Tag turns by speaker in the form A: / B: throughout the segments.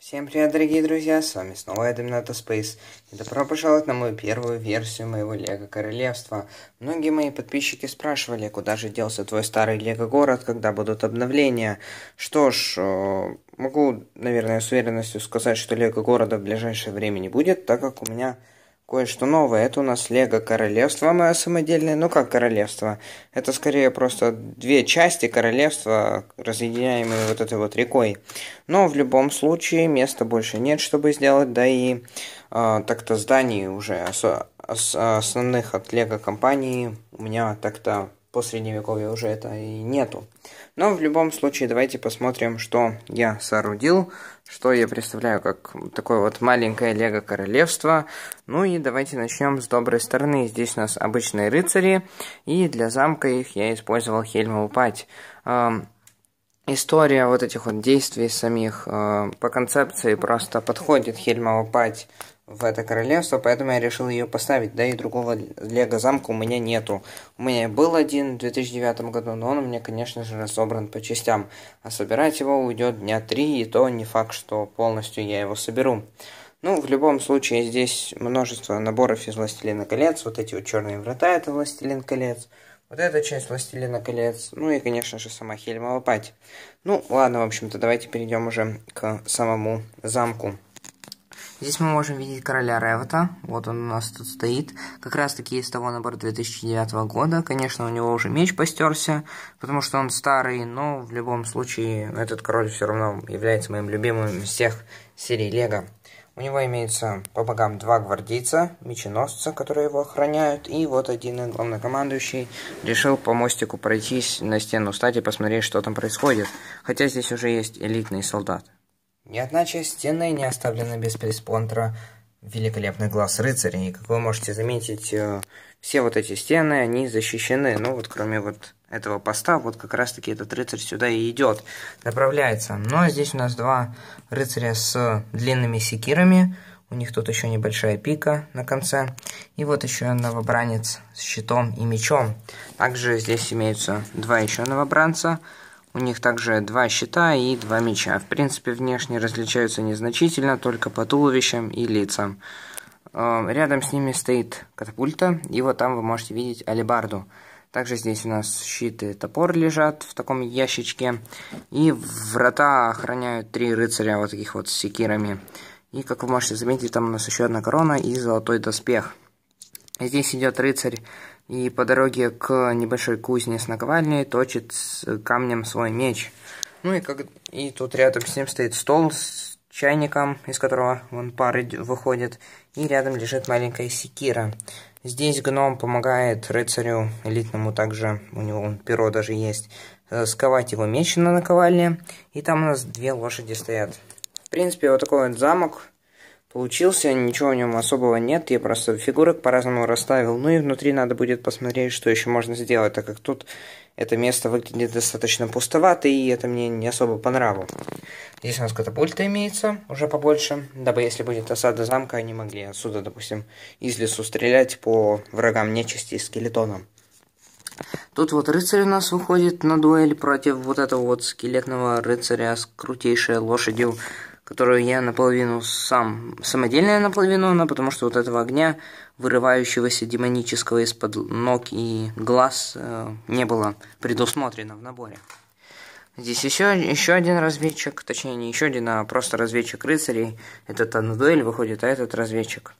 A: Всем привет, дорогие друзья, с вами снова Эдем Ната Спейс. И добро пожаловать на мою первую версию моего Лего Королевства. Многие мои подписчики спрашивали, куда же делся твой старый Лего город, когда будут обновления. Что ж, э, могу, наверное, с уверенностью сказать, что Лего города в ближайшее время не будет, так как у меня кое-что новое. Это у нас Лего Королевство мое самодельное. Ну как королевство? Это скорее просто две части королевства, разъединяемые вот этой вот рекой. Но в любом случае места больше нет, чтобы сделать, да и э, так-то зданий уже ос- ос- основных от Лего компании у меня так-то по средневековью уже это и нету. Но в любом случае давайте посмотрим, что я соорудил, что я представляю как такое вот маленькое лего королевство. Ну и давайте начнем с доброй стороны. Здесь у нас обычные рыцари, и для замка их я использовал Хельмову пать. Эм, история вот этих вот действий самих э, по концепции просто подходит Хельмову пать в это королевство, поэтому я решил ее поставить. Да и другого лего замка у меня нету. У меня был один в 2009 году, но он у меня, конечно же, разобран по частям. А собирать его уйдет дня три, и то не факт, что полностью я его соберу. Ну, в любом случае, здесь множество наборов из «Властелина колец». Вот эти вот черные врата – это «Властелин колец». Вот эта часть «Властелина колец». Ну и, конечно же, сама Хельмова Пать. Ну, ладно, в общем-то, давайте перейдем уже к самому замку. Здесь мы можем видеть короля Ревота, вот он у нас тут стоит, как раз таки из того набора 2009 года, конечно у него уже меч постерся, потому что он старый, но в любом случае этот король все равно является моим любимым из всех серий Лего. У него имеется по богам два гвардейца, меченосца, которые его охраняют, и вот один главнокомандующий решил по мостику пройтись на стену стати и посмотреть, что там происходит, хотя здесь уже есть элитный солдат. Ни одна часть стены не оставлена без присмотра. Великолепный глаз рыцаря. И как вы можете заметить, э, все вот эти стены, они защищены. Ну вот кроме вот этого поста, вот как раз таки этот рыцарь сюда и идет, направляется. Но здесь у нас два рыцаря с длинными секирами. У них тут еще небольшая пика на конце. И вот еще новобранец с щитом и мечом. Также здесь имеются два еще новобранца у них также два щита и два меча. В принципе, внешне различаются незначительно, только по туловищам и лицам. Э, рядом с ними стоит катапульта, и вот там вы можете видеть алебарду. Также здесь у нас щиты, и топор лежат в таком ящичке. И врата охраняют три рыцаря вот таких вот с секирами. И, как вы можете заметить, там у нас еще одна корона и золотой доспех. Здесь идет рыцарь и по дороге к небольшой кузне с наковальней точит с камнем свой меч. Ну и, как... и тут рядом с ним стоит стол с чайником, из которого вон пар выходит, и рядом лежит маленькая секира. Здесь гном помогает рыцарю элитному также, у него он перо даже есть, э, сковать его меч на наковальне, и там у нас две лошади стоят. В принципе, вот такой вот замок, получился, ничего в нем особого нет, я просто фигурок по-разному расставил, ну и внутри надо будет посмотреть, что еще можно сделать, так как тут это место выглядит достаточно пустовато, и это мне не особо по нраву. Здесь у нас катапульта имеется, уже побольше, дабы если будет осада замка, они могли отсюда, допустим, из лесу стрелять по врагам нечисти и скелетонам. Тут вот рыцарь у нас выходит на дуэль против вот этого вот скелетного рыцаря с крутейшей лошадью которую я наполовину сам самодельная наполовину она, потому что вот этого огня, вырывающегося демонического из-под ног и глаз, э, не было предусмотрено в наборе. Здесь еще, еще один разведчик, точнее не еще один, а просто разведчик рыцарей. Этот на выходит, а этот разведчик.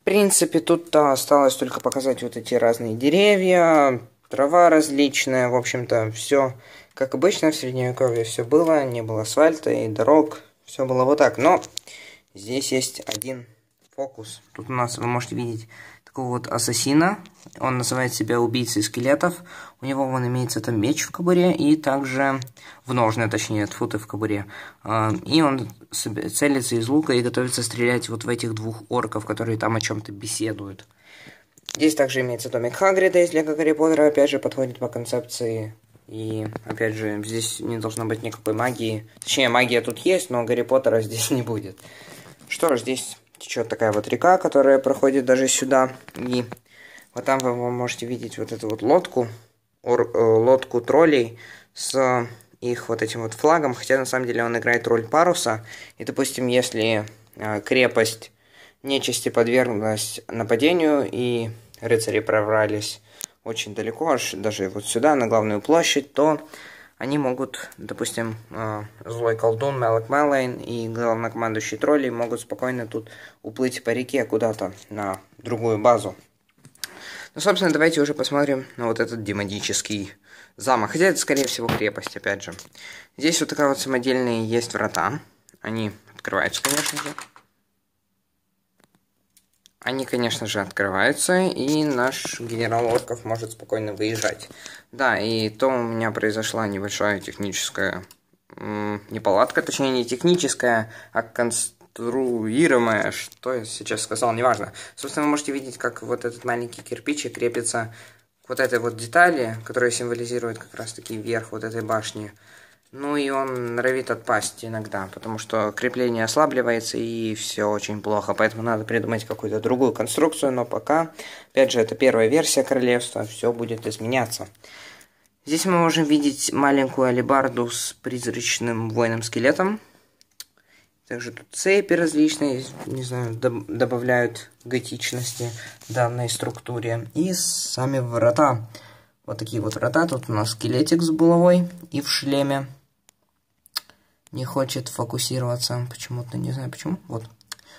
A: В принципе, тут-то осталось только показать вот эти разные деревья, трава различная, в общем-то, все как обычно, в Средневековье все было, не было асфальта и дорог, все было вот так. Но здесь есть один фокус. Тут у нас вы можете видеть такого вот ассасина. Он называет себя убийцей скелетов. У него вон имеется там меч в кобуре и также в ножны, точнее, футы в кобуре. А, и он целится из лука и готовится стрелять вот в этих двух орков, которые там о чем-то беседуют. Здесь также имеется домик Хагрида, если для Гарри Поттера, опять же, подходит по концепции и, опять же, здесь не должно быть никакой магии. Точнее, магия тут есть, но Гарри Поттера здесь не будет. Что ж, здесь течет такая вот река, которая проходит даже сюда. И вот там вы можете видеть вот эту вот лодку, э, лодку троллей с э, их вот этим вот флагом, хотя на самом деле он играет роль паруса. И, допустим, если э, крепость нечисти подверглась нападению и рыцари прорвались очень далеко, аж даже вот сюда, на главную площадь, то они могут, допустим, а, злой колдун Мелок Мелайн и главнокомандующий тролли могут спокойно тут уплыть по реке куда-то на другую базу. Ну, собственно, давайте уже посмотрим на вот этот демонический замок. Хотя это, скорее всего, крепость, опять же. Здесь вот такая вот самодельные есть врата. Они открываются, конечно же. Они, конечно же, открываются, и наш генерал Орков может спокойно выезжать. Да, и то у меня произошла небольшая техническая неполадка, точнее не техническая, а конструируемая, что я сейчас сказал, неважно. Собственно, вы можете видеть, как вот этот маленький кирпичик крепится к вот этой вот детали, которая символизирует как раз-таки верх вот этой башни. Ну и он норовит отпасть иногда, потому что крепление ослабливается и все очень плохо. Поэтому надо придумать какую-то другую конструкцию, но пока, опять же, это первая версия королевства, все будет изменяться. Здесь мы можем видеть маленькую алибарду с призрачным воином-скелетом. Также тут цепи различные, не знаю, доб добавляют готичности данной структуре. И сами врата. Вот такие вот врата. Тут у нас скелетик с булавой и в шлеме не хочет фокусироваться почему-то, не знаю почему. Вот.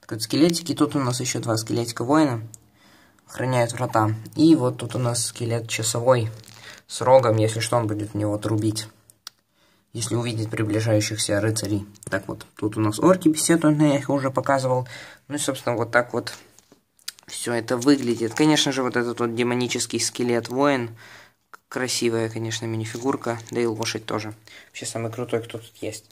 A: Так вот, скелетики. Тут у нас еще два скелетика воина. Охраняют врата. И вот тут у нас скелет часовой. С рогом, если что, он будет у него трубить. Если увидит приближающихся рыцарей. Так вот, тут у нас орки беседуют, ну, я их уже показывал. Ну и, собственно, вот так вот все это выглядит. Конечно же, вот этот вот демонический скелет воин. Красивая, конечно, минифигурка. Да и лошадь тоже. Вообще самый крутой, кто тут есть.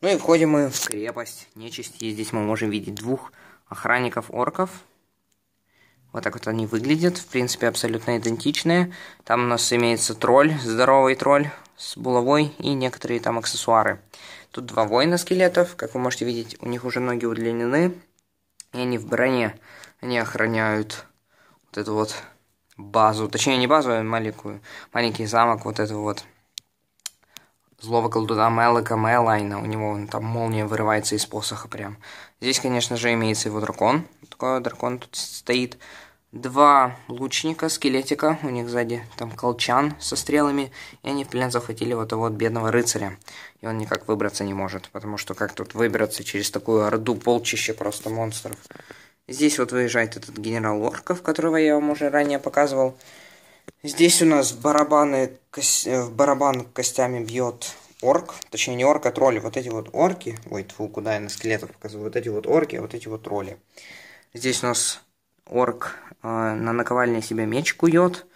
A: Ну и входим мы в крепость нечисти. Здесь мы можем видеть двух охранников-орков. Вот так вот они выглядят. В принципе, абсолютно идентичные. Там у нас имеется тролль, здоровый тролль с булавой и некоторые там аксессуары. Тут два воина скелетов. Как вы можете видеть, у них уже ноги удлинены. И они в броне. Они охраняют вот эту вот базу. Точнее, не базу, а маленькую, маленький замок вот этого вот злого колдуна Мелока Мэлайна. У него он, там молния вырывается из посоха прям. Здесь, конечно же, имеется его дракон. Такой дракон тут стоит. Два лучника, скелетика, у них сзади там колчан со стрелами, и они в плен захватили вот этого вот бедного рыцаря. И он никак выбраться не может, потому что как тут выбраться через такую орду полчища просто монстров. Здесь вот выезжает этот генерал Орков, которого я вам уже ранее показывал. Здесь у нас барабаны, э, в барабан костями бьет орк, точнее не орк, а тролли. Вот эти вот орки, ой, тьфу, куда я на скелетов показываю, вот эти вот орки, а вот эти вот тролли. Здесь у нас орк э, на наковальне себе меч кует,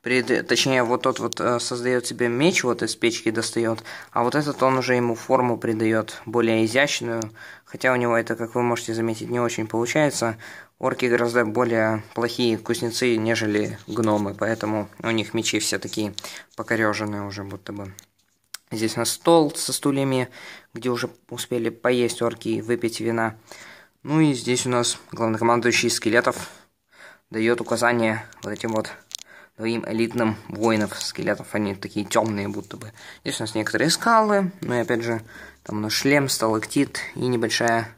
A: пред, точнее вот тот вот э, создает себе меч, вот из печки достает, а вот этот он уже ему форму придает более изящную, хотя у него это, как вы можете заметить, не очень получается. Орки гораздо более плохие кузнецы, нежели гномы, поэтому у них мечи все такие покореженные уже будто бы. Здесь на стол со стульями, где уже успели поесть орки и выпить вина. Ну и здесь у нас главнокомандующий скелетов дает указание вот этим вот другим элитным воинов скелетов. Они такие темные будто бы. Здесь у нас некоторые скалы, ну и опять же, там у нас шлем, сталактит и небольшая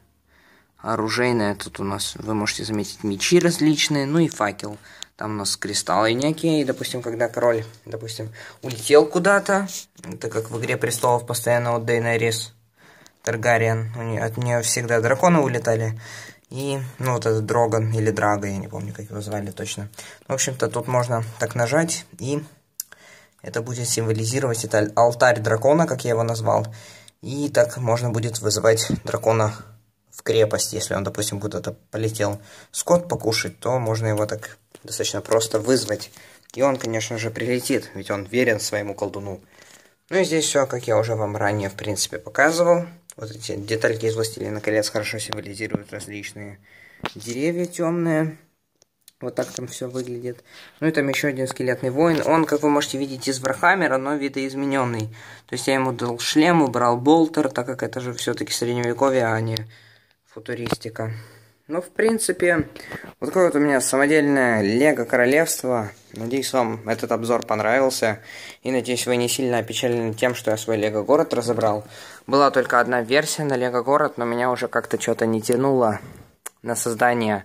A: оружейная. Тут у нас, вы можете заметить, мечи различные, ну и факел. Там у нас кристаллы некие, и, допустим, когда король, допустим, улетел куда-то, это как в «Игре престолов» постоянно вот Дейнерис Таргариен, от нее всегда драконы улетали, и, ну, вот этот Дроган или Драга, я не помню, как его звали точно. В общем-то, тут можно так нажать, и это будет символизировать это алтарь дракона, как я его назвал, и так можно будет вызывать дракона в крепость, если он, допустим, куда-то полетел скот покушать, то можно его так достаточно просто вызвать. И он, конечно же, прилетит, ведь он верен своему колдуну. Ну и здесь все, как я уже вам ранее, в принципе, показывал. Вот эти детальки из Властелина колец хорошо символизируют различные деревья темные. Вот так там все выглядит. Ну и там еще один скелетный воин. Он, как вы можете видеть, из Вархаммера, но видоизмененный. То есть я ему дал шлем, убрал болтер, так как это же все-таки средневековье, а не футуристика. Ну, в принципе, вот такое вот у меня самодельное Лего Королевство. Надеюсь, вам этот обзор понравился. И надеюсь, вы не сильно опечалены тем, что я свой Лего Город разобрал. Была только одна версия на Лего Город, но меня уже как-то что-то не тянуло на создание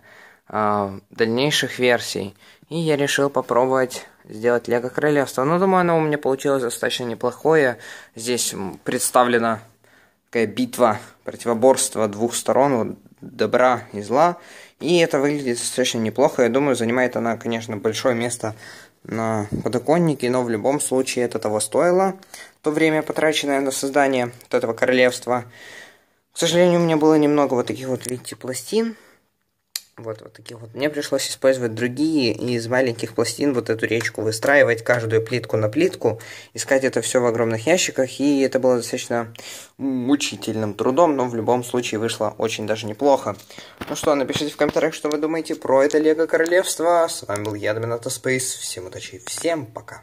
A: э, дальнейших версий. И я решил попробовать сделать Лего Королевство. Ну думаю, оно у меня получилось достаточно неплохое. Здесь представлено такая битва, противоборство двух сторон, вот, добра и зла. И это выглядит достаточно неплохо. Я думаю, занимает она, конечно, большое место на подоконнике, но в любом случае это того стоило. То время, потраченное на создание вот этого королевства. К сожалению, у меня было немного вот таких вот, видите, пластин. Вот, вот такие вот. Мне пришлось использовать другие из маленьких пластин вот эту речку выстраивать, каждую плитку на плитку, искать это все в огромных ящиках, и это было достаточно мучительным трудом, но в любом случае вышло очень даже неплохо. Ну что, напишите в комментариях, что вы думаете про это Лего Королевство. С вами был я, Домината Спейс. Всем удачи, всем пока.